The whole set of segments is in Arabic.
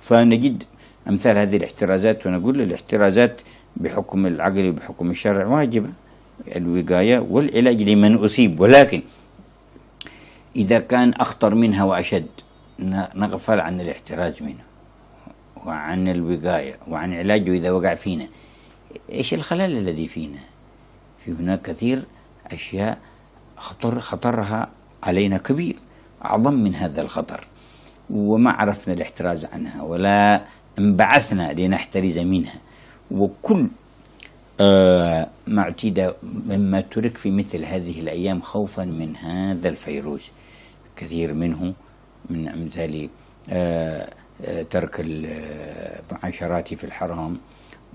فنجد أمثال هذه الاحترازات ونقول الاحترازات بحكم العقل وبحكم الشرع واجبة الوقاية والعلاج لمن أصيب ولكن إذا كان أخطر منها وأشد نغفل عن الاحتراز منه وعن الوقاية وعن علاجه إذا وقع فينا إيش الخلل الذي فينا في هناك كثير أشياء خطر خطرها علينا كبير أعظم من هذا الخطر وما عرفنا الاحتراز عنها ولا انبعثنا لنحترز منها وكل آه، ما اعتيد مما ترك في مثل هذه الأيام خوفا من هذا الفيروس كثير منه من أمثال آه، آه، ترك المعاشرات في الحرام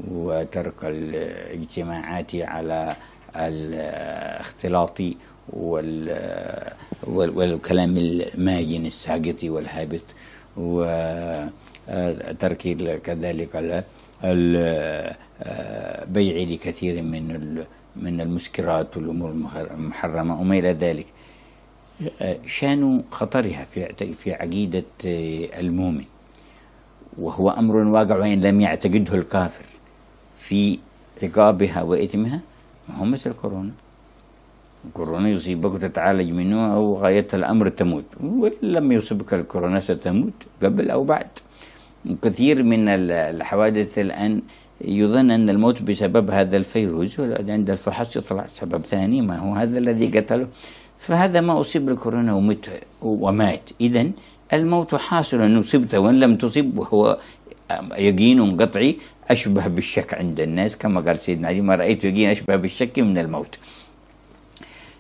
وترك الاجتماعات على الاختلاط وال والكلام الماجن الساقط والهابط وترك كذلك البيع لكثير من من المسكرات والامور المحرمه وما الى ذلك شان خطرها في في عقيده المؤمن وهو امر واقع وان لم يعتقده الكافر في عقابها واثمها ما هو مثل كورونا كورونا يصيبك وتتعالج منه أو غاية الأمر تموت وإن لم يصبك الكورونا ستموت قبل أو بعد كثير من الحوادث الآن يظن أن الموت بسبب هذا الفيروس عند الفحص يطلع سبب ثاني ما هو هذا الذي قتله فهذا ما أصيب بالكورونا ومت ومات إذا الموت حاصل إن أصبت وإن لم تصب هو يقين قطعي أشبه بالشك عند الناس كما قال سيدنا علي ما رأيت يقين أشبه بالشك من الموت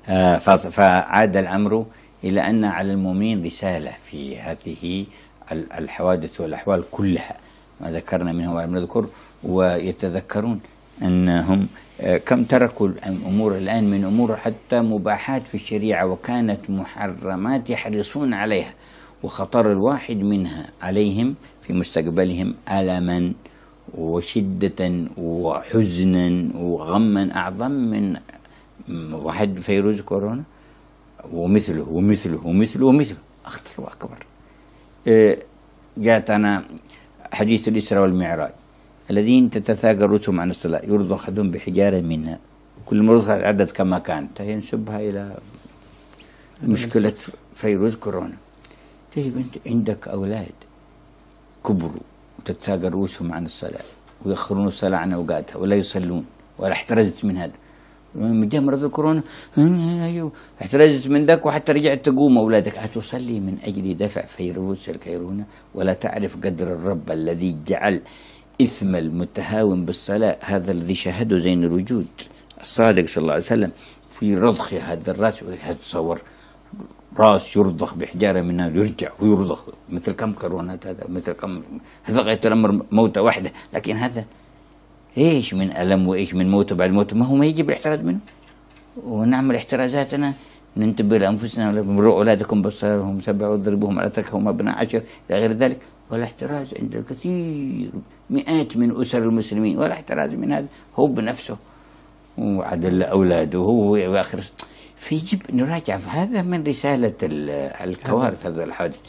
آه، فعاد الأمر إلى أن على المؤمنين رسالة في هذه الحوادث والأحوال كلها ما ذكرنا منه ولم نذكر ويتذكرون أنهم آه، كم تركوا الأمور الآن من أمور حتى مباحات في الشريعة وكانت محرمات يحرصون عليها وخطر الواحد منها عليهم في مستقبلهم ألما وشدة وحزنا وغما أعظم من واحد فيروس كورونا ومثله ومثله ومثله ومثله أخطر وأكبر آه، جاءت أنا حديث الإسراء والمعراج الذين تتثاقل رؤوسهم عن الصلاة يرضى أحدهم بحجارة منها كل مرض عدد كما كانت ينسبها إلى مشكلة فيروس كورونا طيب أنت عندك أولاد كبروا وتتثاقل رؤوسهم عن الصلاة ويأخرون الصلاة عن أوقاتها ولا يصلون ولا احترزت من هذا من جه مرض الكورونا ايوه احترزت من ذاك وحتى رجعت تقوم اولادك اتصلي من اجل دفع فيروس الكورونا ولا تعرف قدر الرب الذي جعل اثم المتهاون بالصلاه هذا الذي شهده زين الوجود الصادق صلى الله عليه وسلم في رضخ هذا الراس تصور راس يرضخ بحجاره من نار يرجع ويرضخ مثل كم كورونا هذا مثل كم هذا غايه الامر موته واحده لكن هذا ايش من الم وايش من موت وبعد موت ما هو ما يجب الاحتراز منه ونعمل احترازاتنا ننتبه لانفسنا ومروا اولادكم بالصلاه وهم سبع واضربوهم على تركهم ابناء عشر الى غير ذلك ولا احتراز عند الكثير مئات من اسر المسلمين ولا احتراز من هذا هو بنفسه وعدل اولاده هو واخر فيجب نراجع هذا من رساله الكوارث هذا الحادث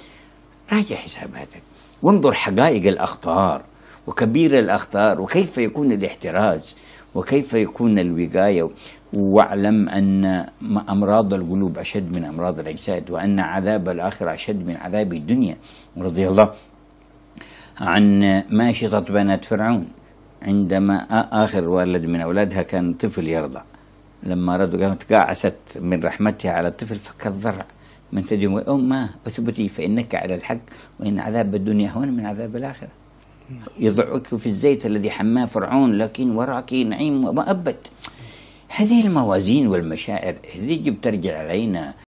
راجع حساباتك وانظر حقائق الاخطار وكبير الأخطار وكيف يكون الاحتراز وكيف يكون الوقاية واعلم أن أمراض القلوب أشد من أمراض الأجساد وأن عذاب الآخرة أشد من عذاب الدنيا رضي الله عن ماشطة بنات فرعون عندما آخر ولد من أولادها كان طفل يرضع لما ردوا قامت تقاعست من رحمتها على الطفل فكالضرع من تجمع أمه أثبتي فإنك على الحق وإن عذاب الدنيا هون من عذاب الآخرة يضعك في الزيت الذي حماه فرعون لكن وراك نعيم مؤبد هذه الموازين والمشاعر هذه يجب ترجع علينا